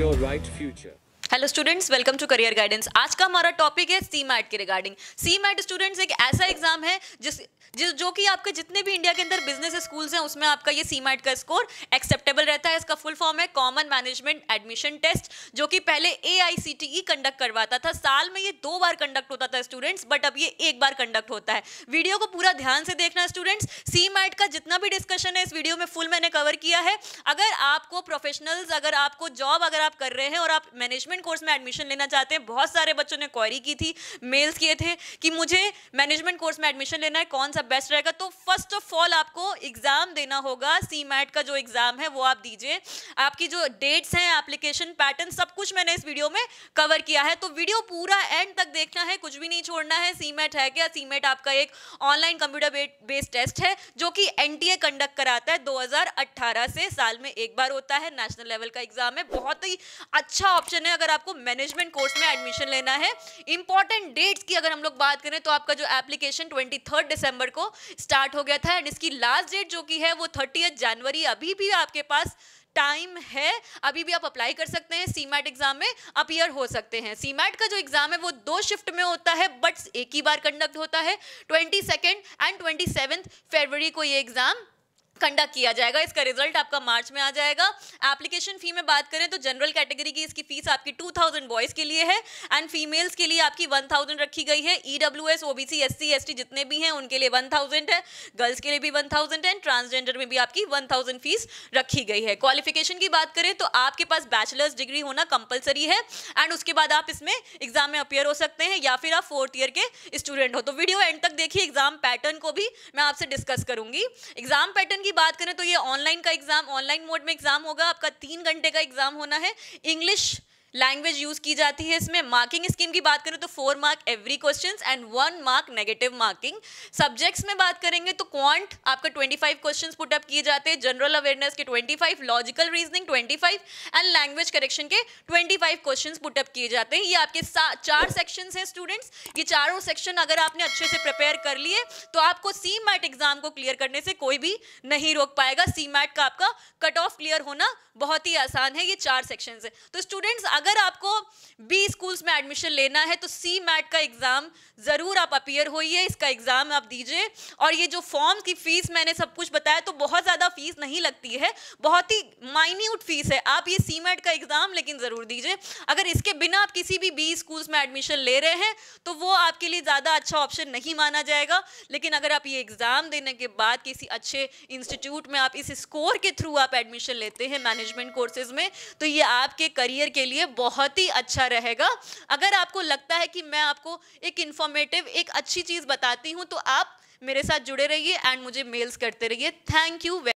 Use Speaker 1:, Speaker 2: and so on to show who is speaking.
Speaker 1: your right future. Hello students welcome to career guidance आज का हमारा टॉपिक है सीमैट के रिगार्डिंग सीमैट स्टूडेंट्स एक ऐसा एग्जाम है जिस जो कि आपके जितने भी इंडिया के अंदर बिजनेस स्कूल्स हैं उसमें आपका ये सी का स्कोर एक्सेप्टेबल रहता है इसका फुल फॉर्म है कॉमन मैनेजमेंट एडमिशन टेस्ट जो कि पहले ए कंडक्ट e करवाता था साल में ये दो बार कंडक्ट होता था स्टूडेंट्स बट अब ये एक बार कंडक्ट होता है वीडियो को पूरा ध्यान से देखना स्टूडेंट्स सी का जितना भी डिस्कशन है इस वीडियो में फुल मैंने कवर किया है अगर आपको प्रोफेशनल्स अगर आपको जॉब अगर आप कर रहे हैं और आप मैनेजमेंट कोर्स में एडमिशन लेना चाहते हैं बहुत सारे बच्चों ने क्वारी की थी मेल्स किए थे कि मुझे मैनेजमेंट कोर्स में एडमिशन लेना है कौन सा बेस्ट रहेगा तो फर्स्ट ऑफ ऑल आपको एग्जाम देना होगा सी का जो एग्जाम है वो आप दीजिए आपकी जो डेट्स हैं एप्लीकेशन पैटर्न सब कुछ मैंने इस वीडियो में कवर किया है तो वीडियो पूरा एंड तक देखना है कुछ भी नहीं छोड़ना है सी है क्या सी आपका एक ऑनलाइन कंप्यूटर बेस्ड टेस्ट है जो कि एन कंडक्ट कराता है 2018 से साल में एक बार होता है नेशनल लेवल का एग्जाम है बहुत ही अच्छा ऑप्शन है अगर आपको मैनेजमेंट कोर्स में एडमिशन लेना है इंपॉर्टेंट डेट्स की अगर हम लोग बात करें तो आपका जो एप्लीकेशन ट्वेंटी दिसंबर को स्टार्ट हो गया था एंड इसकी लास्ट डेट जो की है वो थर्टी जनवरी अभी भी आपके पास टाइम है अभी भी आप अप्लाई कर सकते हैं सीमैट एग्जाम में अपियर हो सकते हैं सीमैट का जो एग्जाम है वो दो शिफ्ट में होता है बट एक ही बार कंडक्ट होता है twenty second and twenty seventh फरवरी को ये एग्जाम कंडक्ट किया जाएगा इसका रिजल्ट आपका मार्च में आ जाएगा एप्लीकेशन फी में बात करें तो जनरल कैटेगरी की इसकी फीस आपकी 2000 बॉयज़ के लिए है एंड फीमेल्स के लिए आपकी 1000 रखी गई है E W S O B C S C S T जितने भी हैं उनके लिए 1000 है गर्ल्स के लिए भी 1000 है एंड ट्रांसजेंडर में भी आपकी थाउजेंड फीस रखी गई है क्वालिफिकेशन की बात करें तो आपके पास बैचलर्स डिग्री होना कंपलसरी है एंड उसके बाद आप इसमें एग्जाम में अपेयर हो सकते हैं या फिर आप फोर्थ ईयर के स्टूडेंट हो तो वीडियो एंड तक देखिए एग्जाम पैटर्न को भी मैं आपसे डिस्कस करूंगी एग्जाम पैटर्न की बात करें तो ये ऑनलाइन का एग्जाम ऑनलाइन मोड में एग्जाम होगा आपका तीन घंटे का एग्जाम होना है इंग्लिश लैंग्वेज यूज की जाती है इसमें मार्किंग स्कीम की बात करें तो four mark every question and one mark negative marking subjects में बात करेंगे तो क्वांट आपका 25 फाइव क्वेश्चन पुटअप किए जाते हैं जनरल अवेयरनेस के 25 logical reasoning 25 and language correction के 25 फाइव क्वेश्चन पुटअप किए जाते हैं ये आपके चार सेक्शन हैं स्टूडेंट्स ये चारों सेक्शन अगर आपने अच्छे से प्रिपेयर कर लिए तो आपको सी मैट एग्जाम को क्लियर करने से कोई भी नहीं रोक पाएगा सी मैट का आपका कट ऑफ क्लियर होना बहुत ही आसान है ये चार सेक्शन है तो स्टूडेंट्स अगर अगर आपको बी स्कूल्स में एडमिशन लेना है तो सी मैट का एग्ज़ाम ज़रूर आप अपियर होइए इसका एग्ज़ाम आप दीजिए और ये जो फॉर्म की फ़ीस मैंने सब कुछ बताया तो बहुत ज़्यादा फीस नहीं लगती है बहुत ही माइन्यूट फीस है आप ये सी मैट का एग्ज़ाम लेकिन ज़रूर दीजिए अगर इसके बिना आप किसी भी बी स्कूल्स में एडमिशन ले रहे हैं तो वो आपके लिए ज़्यादा अच्छा ऑप्शन नहीं माना जाएगा लेकिन अगर आप ये एग्ज़ाम देने के बाद किसी अच्छे इंस्टीट्यूट में आप इस स्कोर के थ्रू आप एडमिशन लेते हैं मैनेजमेंट कोर्सेज में तो ये आपके करियर के लिए बहुत ही अच्छा रहेगा अगर आपको लगता है कि मैं आपको एक इन्फॉर्मेटिव एक अच्छी चीज़ बताती हूँ तो आप मेरे साथ जुड़े रहिए एंड मुझे मेल्स करते रहिए थैंक यू